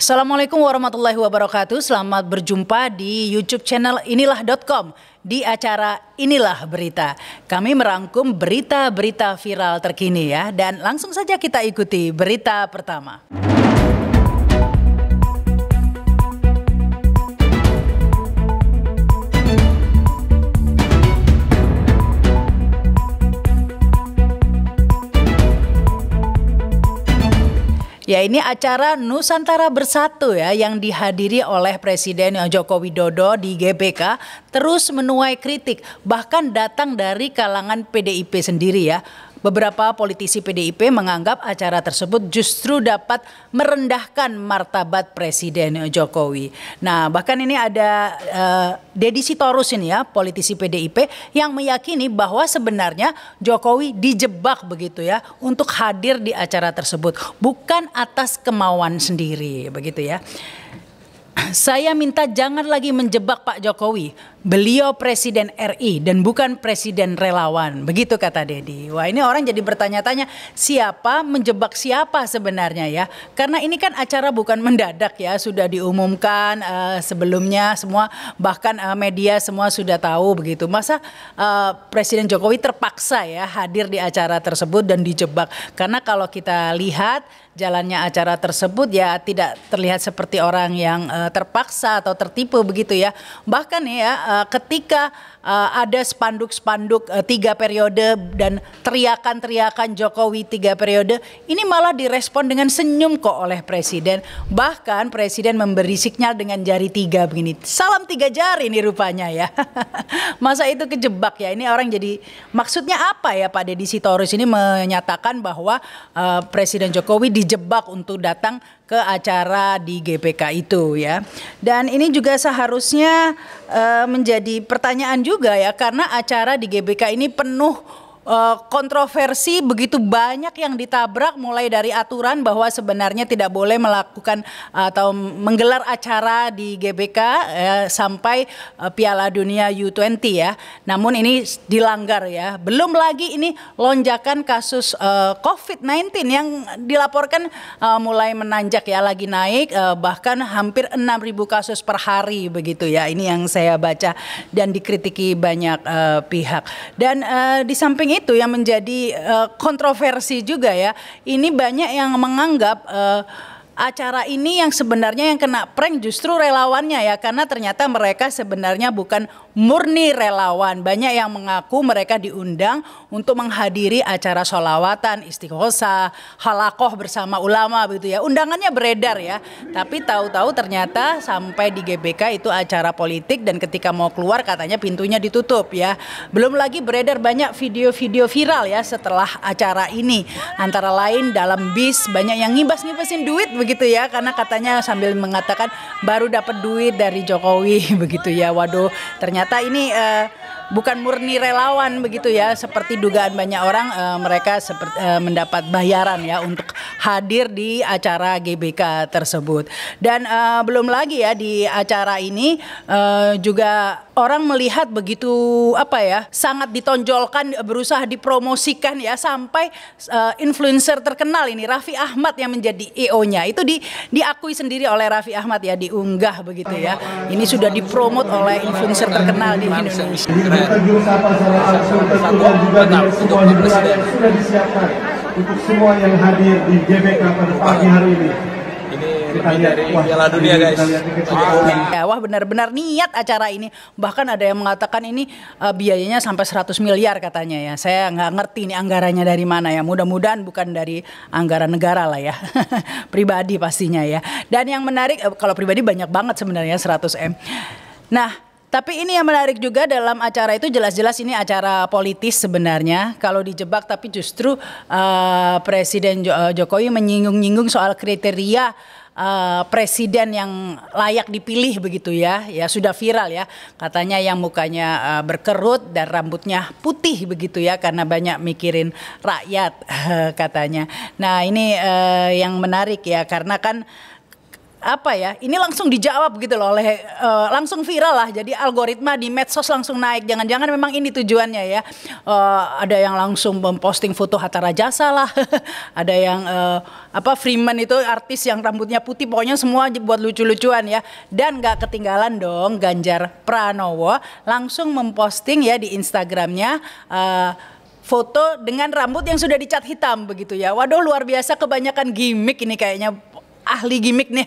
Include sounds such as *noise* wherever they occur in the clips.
Assalamualaikum warahmatullahi wabarakatuh. Selamat berjumpa di YouTube channel inilah.com di acara Inilah Berita. Kami merangkum berita-berita viral terkini ya dan langsung saja kita ikuti berita pertama. Ya ini acara Nusantara Bersatu ya yang dihadiri oleh Presiden Joko Widodo di GBK terus menuai kritik bahkan datang dari kalangan PDIP sendiri ya. Beberapa politisi PDIP menganggap acara tersebut justru dapat merendahkan martabat Presiden Jokowi. Nah, bahkan ini ada uh, Deddy Sitorus ini ya, politisi PDIP yang meyakini bahwa sebenarnya Jokowi dijebak begitu ya untuk hadir di acara tersebut, bukan atas kemauan sendiri begitu ya. Saya minta jangan lagi menjebak Pak Jokowi. Beliau presiden RI dan bukan presiden relawan. Begitu kata Dedi. Wah ini orang jadi bertanya-tanya siapa menjebak siapa sebenarnya ya. Karena ini kan acara bukan mendadak ya. Sudah diumumkan uh, sebelumnya semua bahkan uh, media semua sudah tahu begitu. Masa uh, Presiden Jokowi terpaksa ya hadir di acara tersebut dan dijebak. Karena kalau kita lihat jalannya acara tersebut ya tidak terlihat seperti orang yang uh, terpaksa atau tertipu begitu ya. Bahkan ya uh, ketika uh, ada spanduk-spanduk uh, tiga periode dan teriakan-teriakan Jokowi tiga periode ini malah direspon dengan senyum kok oleh presiden. Bahkan presiden memberi sinyal dengan jari tiga begini. Salam tiga jari ini rupanya ya. *laughs* Masa itu kejebak ya. Ini orang jadi maksudnya apa ya Pak Deddy Sitorus ini menyatakan bahwa uh, presiden Jokowi di dijebak untuk datang ke acara di GPK itu ya. Dan ini juga seharusnya uh, menjadi pertanyaan juga ya karena acara di GPK ini penuh Eh, kontroversi begitu banyak yang ditabrak mulai dari aturan bahwa sebenarnya tidak boleh melakukan eh, atau menggelar acara di GBK eh, sampai eh, Piala Dunia U20 ya. Namun ini dilanggar ya. Belum lagi ini lonjakan kasus eh, COVID-19 yang dilaporkan eh, mulai menanjak ya lagi naik bahkan hampir 6000 kasus per hari begitu ya. Ini yang saya baca dan dikritiki banyak pihak. Dan di samping ini itu yang menjadi uh, kontroversi juga ya. Ini banyak yang menganggap uh, acara ini yang sebenarnya yang kena prank justru relawannya ya karena ternyata mereka sebenarnya bukan murni relawan. Banyak yang mengaku mereka diundang untuk menghadiri acara solawatan, istighosa halakoh bersama ulama begitu ya. Undangannya beredar ya. Tapi tahu-tahu ternyata sampai di GBK itu acara politik dan ketika mau keluar katanya pintunya ditutup ya. Belum lagi beredar banyak video-video viral ya setelah acara ini. Antara lain dalam bis banyak yang ngibas-ngibasin duit begitu begitu ya karena katanya sambil mengatakan baru dapat duit dari Jokowi *laughs* begitu ya. Waduh, ternyata ini uh, bukan murni relawan begitu ya seperti dugaan banyak orang uh, mereka seperti, uh, mendapat bayaran ya untuk hadir di acara GBK tersebut dan uh, belum lagi ya di acara ini uh, juga orang melihat begitu apa ya sangat ditonjolkan berusaha dipromosikan ya sampai uh, influencer terkenal ini Raffi Ahmad yang menjadi EO-nya itu di diakui sendiri oleh Raffi Ahmad ya diunggah begitu ya ini sudah dipromot oleh influencer terkenal di Indonesia terjun sapa salam langsung tertular juga dengan semua hiburan yang sudah disiapkan untuk semua yang hadir di GBK pada pagi hari ini. Ini kita lihat dari wah, Piala Dunia guys. Kita lihat ya, Wah benar-benar niat acara ini. Bahkan ada yang mengatakan ini uh, biayanya sampai 100 miliar katanya ya. Saya nggak ngerti ini anggarannya dari mana ya. Mudah-mudahan bukan dari anggaran negara lah ya. *laughs* pribadi pastinya ya. Dan yang menarik eh, kalau pribadi banyak banget sebenarnya 100 M. Nah, tapi ini yang menarik juga dalam acara itu jelas-jelas ini acara politis sebenarnya. Kalau dijebak tapi justru uh, Presiden eh, Jokowi menyinggung-nyinggung soal kriteria uh, presiden yang layak dipilih begitu ya. Ya sudah viral ya. Katanya yang mukanya uh, berkerut dan rambutnya putih begitu ya karena banyak mikirin rakyat *laughs* katanya. Nah, ini uh, yang menarik ya karena kan apa ya ini langsung dijawab gitu loh oleh uh, langsung viral lah jadi algoritma di medsos langsung naik jangan-jangan memang ini tujuannya ya uh, ada yang langsung memposting foto Hatta Rajasa lah *laughs* ada yang uh, apa Freeman itu artis yang rambutnya putih pokoknya semua buat lucu-lucuan ya dan gak ketinggalan dong Ganjar Pranowo langsung memposting ya di Instagramnya uh, foto dengan rambut yang sudah dicat hitam begitu ya waduh luar biasa kebanyakan gimmick ini kayaknya ahli gimmick nih.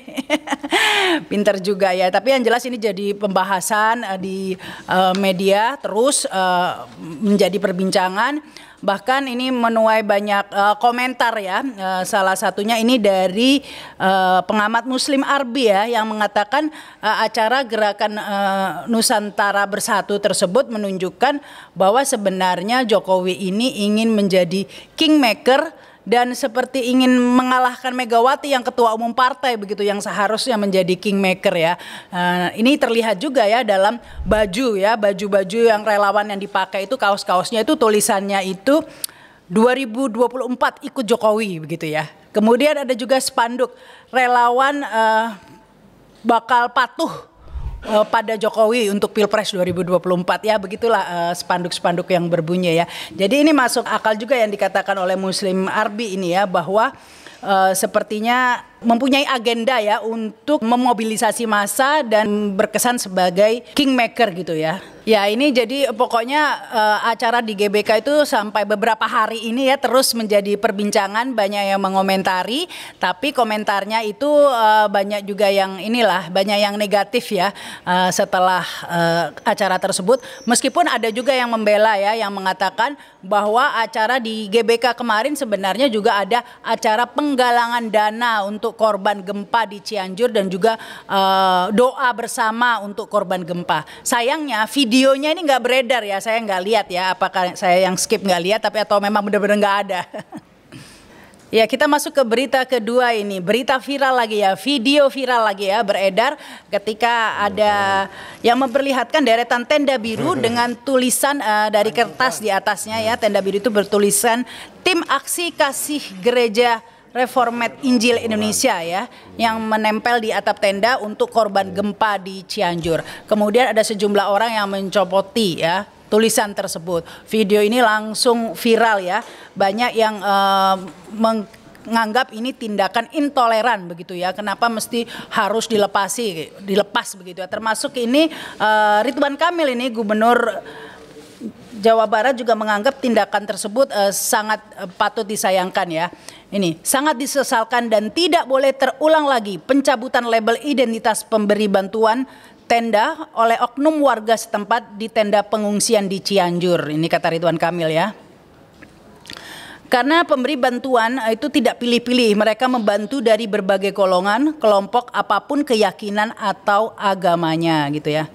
*laughs* Pinter juga ya. Tapi yang jelas ini jadi pembahasan uh, di uh, media terus uh, menjadi perbincangan bahkan ini menuai banyak uh, komentar ya. Uh, salah satunya ini dari uh, pengamat Muslim Arbi ya yang mengatakan uh, acara gerakan uh, Nusantara Bersatu tersebut menunjukkan bahwa sebenarnya Jokowi ini ingin menjadi kingmaker dan seperti ingin mengalahkan Megawati yang ketua umum partai begitu yang seharusnya menjadi kingmaker ya. Uh, ini terlihat juga ya dalam baju ya, baju-baju yang relawan yang dipakai itu kaos-kaosnya itu tulisannya itu 2024 ikut Jokowi begitu ya. Kemudian ada juga spanduk relawan uh, bakal patuh Eh, pada Jokowi untuk Pilpres 2024 ya begitulah eh, spanduk-spanduk uh, yang berbunyi ya. Jadi ini masuk akal juga yang dikatakan oleh Muslim Arbi ini ya bahwa uh, sepertinya mempunyai agenda ya untuk memobilisasi massa dan berkesan sebagai kingmaker gitu ya. Ya ini jadi eh, pokoknya uh, acara di GBK itu sampai beberapa hari ini ya terus menjadi perbincangan banyak yang mengomentari tapi komentarnya itu uh, banyak juga yang inilah banyak yang negatif ya uh, setelah uh, acara tersebut meskipun ada juga yang membela ya yang mengatakan bahwa acara di GBK kemarin sebenarnya juga ada acara penggalangan dana untuk untuk korban gempa di Cianjur dan juga uh, doa bersama untuk korban gempa. Sayangnya videonya ini nggak beredar ya, saya nggak lihat ya. Apakah saya yang skip nggak lihat, tapi atau memang benar-benar nggak ada. *laughs* Ya, kita masuk ke berita kedua ini. Berita viral lagi ya, video viral lagi ya beredar ketika ada yang memperlihatkan deretan tenda biru *laughs* dengan tulisan uh, dari kertas di atasnya ya. Tenda biru itu bertulisan tim aksi kasih gereja reformat Injil Indonesia ya yang menempel di atap tenda untuk korban iya. gempa di Cianjur. Kemudian ada sejumlah orang yang mencopoti ya tulisan tersebut. Video ini langsung viral ya. Banyak yang uh, menganggap ini tindakan intoleran begitu ya. Kenapa mesti harus dilepasi, dilepas begitu ya. Termasuk ini uh, Ridwan Kamil ini gubernur Jawa Barat juga menganggap tindakan tersebut uh, sangat uh, patut disayangkan ya. Ini sangat disesalkan dan tidak boleh terulang lagi pencabutan label identitas pemberi bantuan tenda oleh oknum warga setempat di tenda pengungsian di Cianjur. Ini kata Ridwan Kamil ya. Karena pemberi bantuan eh, itu tidak pilih-pilih, mereka membantu dari berbagai golongan, kelompok apapun keyakinan atau agamanya gitu ya.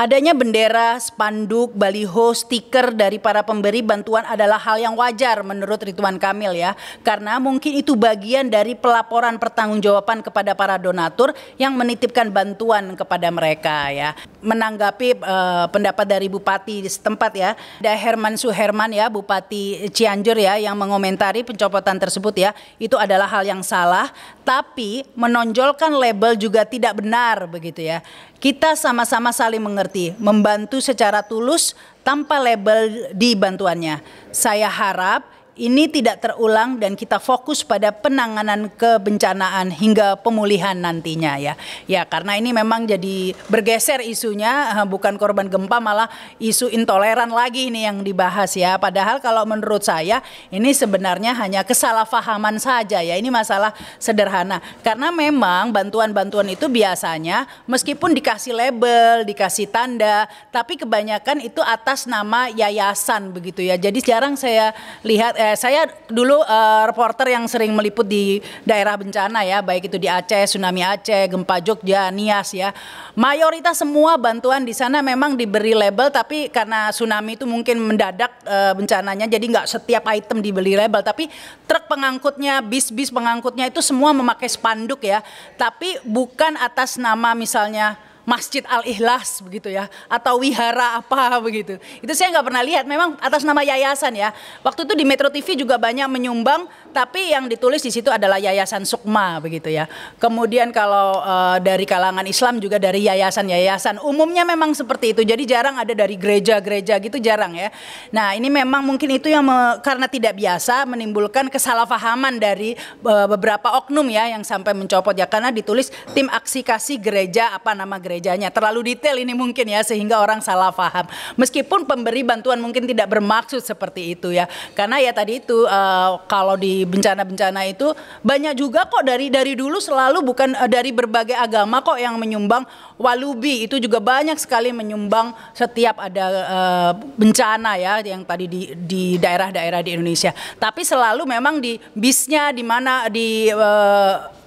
Adanya bendera, spanduk, baliho, stiker dari para pemberi bantuan adalah hal yang wajar menurut Ridwan Kamil ya. Karena mungkin itu bagian dari pelaporan pertanggungjawaban kepada para donatur yang menitipkan bantuan kepada mereka ya. Menanggapi uh, pendapat dari bupati setempat ya, ada Herman Suherman ya, Bupati Cianjur ya yang mengomentari pencopotan tersebut ya. Itu adalah hal yang salah, tapi menonjolkan label juga tidak benar begitu ya. Kita sama-sama saling mengerti, membantu secara tulus tanpa label di bantuannya. Saya harap ini tidak terulang dan kita fokus pada penanganan kebencanaan hingga pemulihan nantinya ya. Ya karena ini memang jadi bergeser isunya eh, bukan korban gempa malah isu intoleran lagi ini yang dibahas ya. Padahal kalau menurut saya ini sebenarnya hanya kesalahpahaman saja ya. Ini masalah sederhana karena memang bantuan-bantuan itu biasanya meskipun dikasih label, dikasih tanda, tapi kebanyakan itu atas nama yayasan begitu ya. Jadi jarang saya lihat eh, Eh, saya dulu uh, reporter yang sering meliput di daerah bencana ya, baik itu di Aceh, tsunami Aceh, gempa Jogja, Nias ya. Mayoritas semua bantuan di sana memang diberi label, tapi karena tsunami itu mungkin mendadak uh, bencananya, jadi nggak setiap item dibeli label. Tapi truk pengangkutnya, bis-bis pengangkutnya itu semua memakai spanduk ya. Tapi bukan atas nama misalnya Masjid Al Ikhlas begitu ya, atau wihara apa begitu. Itu saya nggak pernah lihat. Memang atas nama yayasan ya. Waktu itu di Metro TV juga banyak menyumbang, tapi yang ditulis di situ adalah Yayasan Sukma begitu ya. Kemudian kalau uh, dari kalangan Islam juga dari yayasan-yayasan. Umumnya memang seperti itu. Jadi jarang ada dari gereja-gereja gitu jarang ya. Nah ini memang mungkin itu yang me, karena tidak biasa menimbulkan kesalahpahaman dari uh, beberapa oknum ya yang sampai mencopot ya karena ditulis tim aksi kasih gereja apa nama gereja gerejanya. Terlalu detail ini mungkin ya sehingga orang salah paham. Meskipun pemberi bantuan mungkin tidak bermaksud seperti itu ya. Karena ya tadi itu uh, kalau di bencana-bencana itu banyak juga kok dari dari dulu selalu bukan uh, dari berbagai agama kok yang menyumbang walubi itu juga banyak sekali menyumbang setiap ada uh, bencana ya yang tadi di di daerah-daerah di Indonesia. Tapi selalu memang di bisnya di mana di uh,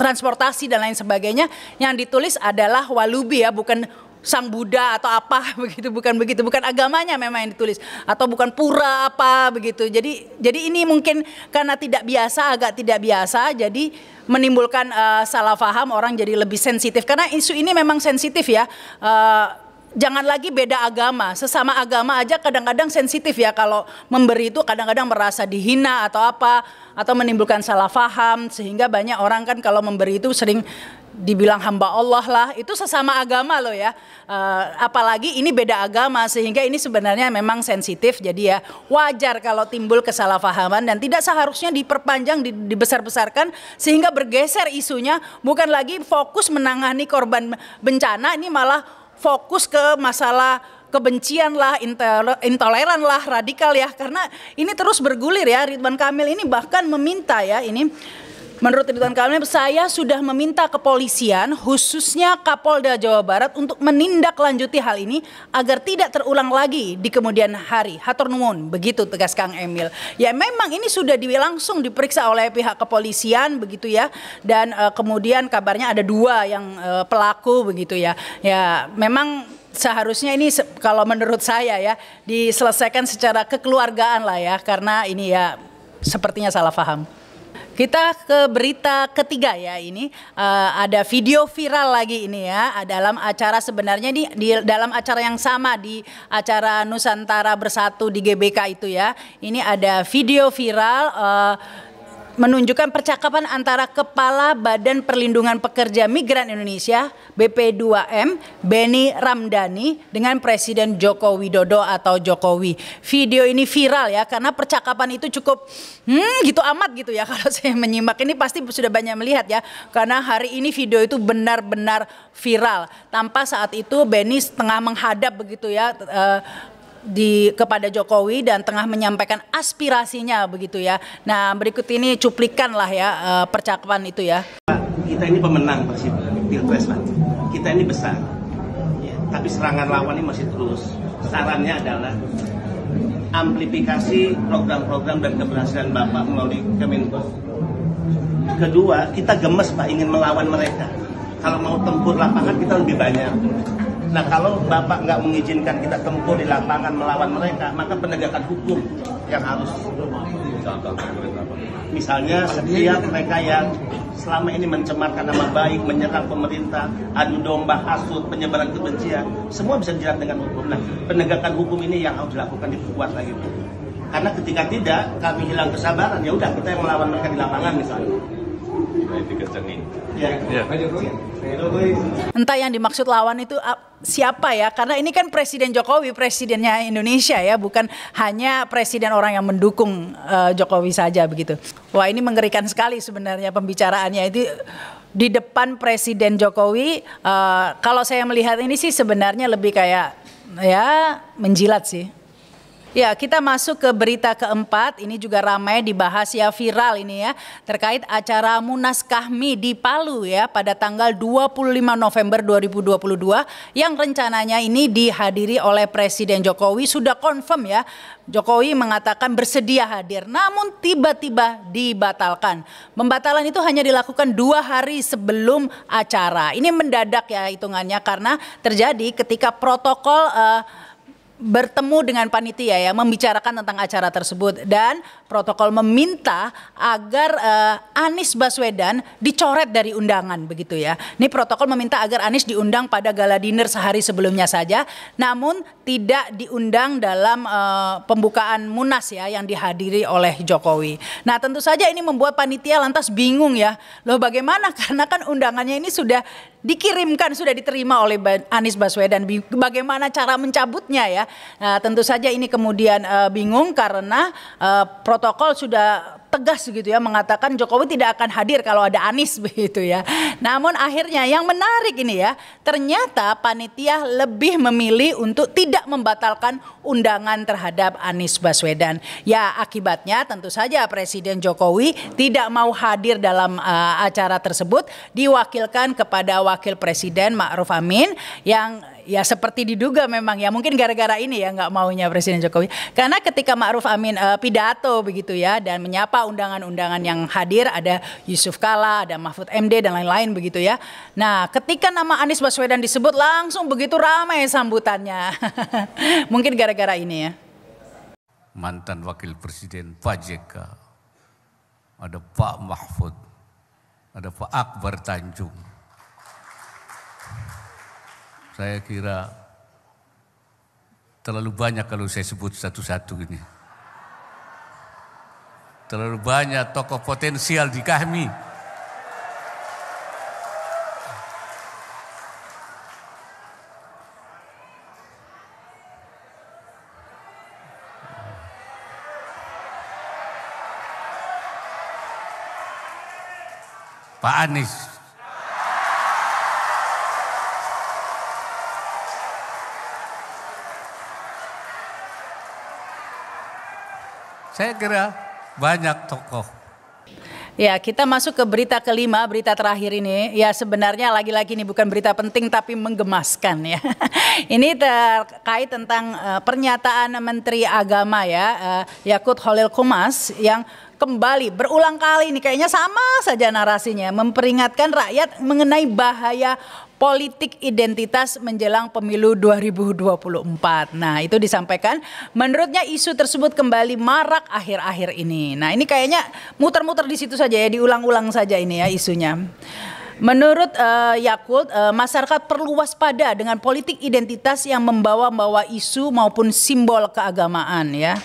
transportasi dan lain sebagainya yang ditulis adalah walubi ya bukan sang Buddha atau apa *laughs* begitu bukan begitu bukan agamanya memang yang ditulis atau bukan pura apa begitu jadi jadi ini mungkin karena tidak biasa agak tidak biasa jadi menimbulkan uh, salah faham orang jadi lebih sensitif karena isu ini memang sensitif ya uh, jangan lagi beda agama, sesama agama aja kadang-kadang sensitif ya kalau memberi itu kadang-kadang merasa dihina atau apa atau menimbulkan salah faham sehingga banyak orang kan kalau memberi itu sering dibilang hamba Allah lah itu sesama agama loh ya uh, apalagi ini beda agama sehingga ini sebenarnya memang sensitif jadi ya wajar kalau timbul kesalahpahaman dan tidak seharusnya diperpanjang dibesar-besarkan sehingga bergeser isunya bukan lagi fokus menangani korban bencana ini malah fokus ke masalah kebencian lah, intoleran lah, radikal ya. Karena ini terus bergulir ya, Ridwan Kamil ini bahkan meminta ya ini Menurut Ridwan Kamil, saya sudah meminta kepolisian, khususnya Kapolda Jawa Barat untuk menindaklanjuti hal ini agar tidak terulang lagi di kemudian hari. Hatur nuwun, begitu tegas Kang Emil. Ya memang ini sudah di, langsung diperiksa oleh pihak kepolisian begitu ya. Dan e, kemudian kabarnya ada dua yang e, pelaku begitu ya. Ya memang seharusnya ini kalau menurut saya ya diselesaikan secara kekeluargaan lah ya karena ini ya sepertinya salah paham. Kita ke berita ketiga ya ini uh, ada video viral lagi ini ya dalam acara sebenarnya di, di dalam acara yang sama di acara Nusantara Bersatu di GBK itu ya. Ini ada video viral uh, menunjukkan percakapan antara Kepala Badan Perlindungan Pekerja Migran Indonesia BP2M Beni Ramdhani dengan Presiden Joko Widodo atau Jokowi. Video ini viral ya karena percakapan itu cukup hmm gitu amat gitu ya *laughs* kalau saya menyimak ini pasti sudah banyak melihat ya karena hari ini video itu benar-benar viral. Tanpa saat itu Beni tengah menghadap begitu ya eh, di kepada Jokowi dan tengah menyampaikan aspirasinya begitu ya. Nah berikut ini cuplikan lah ya eh, percakapan itu ya. Kita ini pemenang pilpres nanti. Kita ini besar. Ya, tapi serangan lawan ini masih terus. Sarannya adalah amplifikasi program-program dan keberhasilan Bapak melalui Kemenko. Kedua, kita gemes Pak ingin melawan mereka. Kalau mau tempur lapangan kita lebih banyak. Nah kalau Bapak nggak mengizinkan kita tempur di lapangan melawan mereka, maka penegakan hukum yang harus. Misalnya setiap mereka yang selama ini mencemarkan nama baik, menyerang pemerintah, adu domba, hasut, penyebaran kebencian, semua bisa dijerat dengan hukum. Nah, penegakan hukum ini yang harus dilakukan diperkuat lagi. Karena ketika tidak, kami hilang kesabaran. Ya udah, kita yang melawan mereka di lapangan misalnya dikencengin. Ya. ya. Entah yang dimaksud lawan itu siapa ya? Karena ini kan Presiden Jokowi, presidennya Indonesia ya, bukan hanya presiden orang yang mendukung uh, Jokowi saja begitu. Wah, ini mengerikan sekali sebenarnya pembicaraannya itu di depan Presiden Jokowi. Uh, kalau saya melihat ini sih sebenarnya lebih kayak ya menjilat sih. Ya, kita masuk ke berita keempat. Ini juga ramai dibahas ya viral ini ya terkait acara Munas Kahmi di Palu ya pada tanggal 25 November 2022 yang rencananya ini dihadiri oleh Presiden Jokowi sudah confirm ya. Jokowi mengatakan bersedia hadir namun tiba-tiba dibatalkan. Pembatalan itu hanya dilakukan dua hari sebelum acara. Ini mendadak ya hitungannya karena terjadi ketika protokol uh, bertemu dengan panitia ya membicarakan tentang acara tersebut dan protokol meminta agar uh, Anies Baswedan dicoret dari undangan begitu ya. Ini protokol meminta agar Anies diundang pada gala dinner sehari sebelumnya saja. Namun tidak diundang dalam uh, pembukaan Munas ya yang dihadiri oleh Jokowi. Nah, tentu saja ini membuat panitia lantas bingung ya. Loh bagaimana *laughs* karena kan undangannya ini sudah dikirimkan sudah diterima oleh Anies Baswedan. Bagaimana cara mencabutnya ya? Nah, tentu saja ini kemudian uh, bingung karena uh, protokol sudah tegas gitu ya mengatakan Jokowi tidak akan hadir kalau ada Anies *laughs* begitu ya. Namun akhirnya yang menarik ini ya, ternyata panitia lebih memilih untuk tidak membatalkan undangan terhadap Anies Baswedan. Ya akibatnya tentu saja Presiden Jokowi tidak mau hadir dalam uh, acara tersebut diwakilkan kepada Wakil Presiden Ma'ruf Amin yang ya seperti diduga memang ya mungkin gara-gara ini ya nggak maunya Presiden Jokowi karena ketika Ma'ruf Amin uh, pidato begitu ya dan menyapa undangan-undangan yang hadir ada Yusuf Kala ada Mahfud MD dan lain-lain begitu ya nah ketika nama Anies Baswedan disebut langsung begitu ramai sambutannya *laughs* mungkin gara-gara ini ya mantan Wakil Presiden Pak JK ada Pak Mahfud ada Pak Akbar Tanjung saya kira terlalu banyak kalau saya sebut satu-satu ini. Terlalu banyak tokoh potensial di kami. Pak Anies Saya kira banyak tokoh. Ya, kita masuk ke berita kelima, berita terakhir ini. Ya, sebenarnya lagi-lagi ini bukan berita penting tapi menggemaskan ya. *laughs* Ini terkait tentang eh, pernyataan Menteri Agama ya, eh, Yakut Holil Kumas yang kembali berulang kali ini kayaknya sama saja narasinya memperingatkan rakyat mengenai bahaya politik identitas menjelang pemilu 2024. Nah, itu disampaikan. Menurutnya isu tersebut kembali marak akhir-akhir ini. Nah, ini kayaknya muter-muter di situ saja ya, diulang-ulang saja ini ya isunya. Menurut uh, Yakult, uh, masyarakat perlu waspada dengan politik identitas yang membawa-bawa isu maupun simbol keagamaan ya.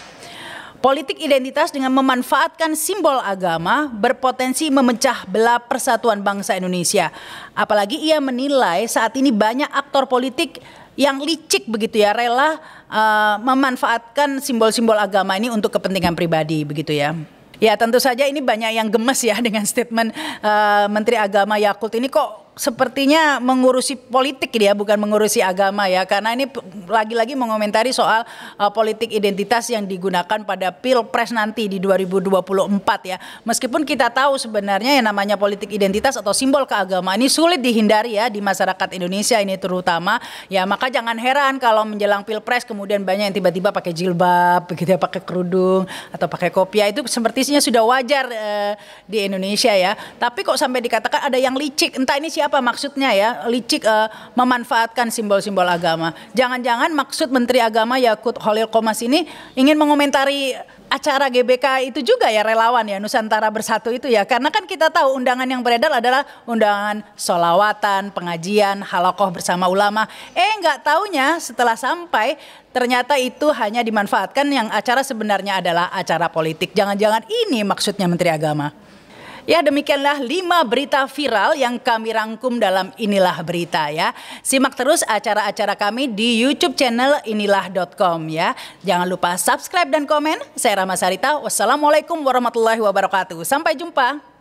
Politik identitas dengan memanfaatkan simbol agama berpotensi memecah belah persatuan bangsa Indonesia. Apalagi ia menilai saat ini banyak aktor politik yang licik begitu ya rela uh, memanfaatkan simbol-simbol agama ini untuk kepentingan pribadi begitu ya. Ya tentu saja ini banyak yang gemes ya *laughs* dengan statement uh, Menteri Agama Yakult ini kok sepertinya mengurusi politik dia ya, bukan mengurusi agama ya karena ini lagi-lagi mengomentari soal uh, politik identitas yang digunakan pada pilpres nanti di 2024 ya meskipun kita tahu sebenarnya yang namanya politik identitas atau simbol keagamaan ini sulit dihindari ya di masyarakat Indonesia ini terutama ya maka jangan heran kalau menjelang pilpres kemudian banyak yang tiba-tiba pakai jilbab begitu ya pakai kerudung atau pakai kopiah itu sepertinya sudah wajar uh, di Indonesia ya tapi kok sampai dikatakan ada yang licik entah ini siapa apa maksudnya ya licik uh, memanfaatkan simbol-simbol agama. Jangan-jangan maksud Menteri Agama Yakut Holil Komas ini ingin mengomentari acara GBK itu juga ya relawan ya Nusantara Bersatu itu ya karena kan kita tahu undangan yang beredar adalah undangan solawatan, pengajian, halakoh bersama ulama. Eh nggak taunya setelah sampai ternyata itu hanya dimanfaatkan yang acara sebenarnya adalah acara politik. Jangan-jangan ini maksudnya Menteri Agama. Ya demikianlah lima berita viral yang kami rangkum dalam Inilah Berita ya. Simak terus acara-acara kami di YouTube channel inilah.com ya. Jangan lupa subscribe dan komen. Saya Rama Sarita. Wassalamualaikum warahmatullahi wabarakatuh. Sampai jumpa.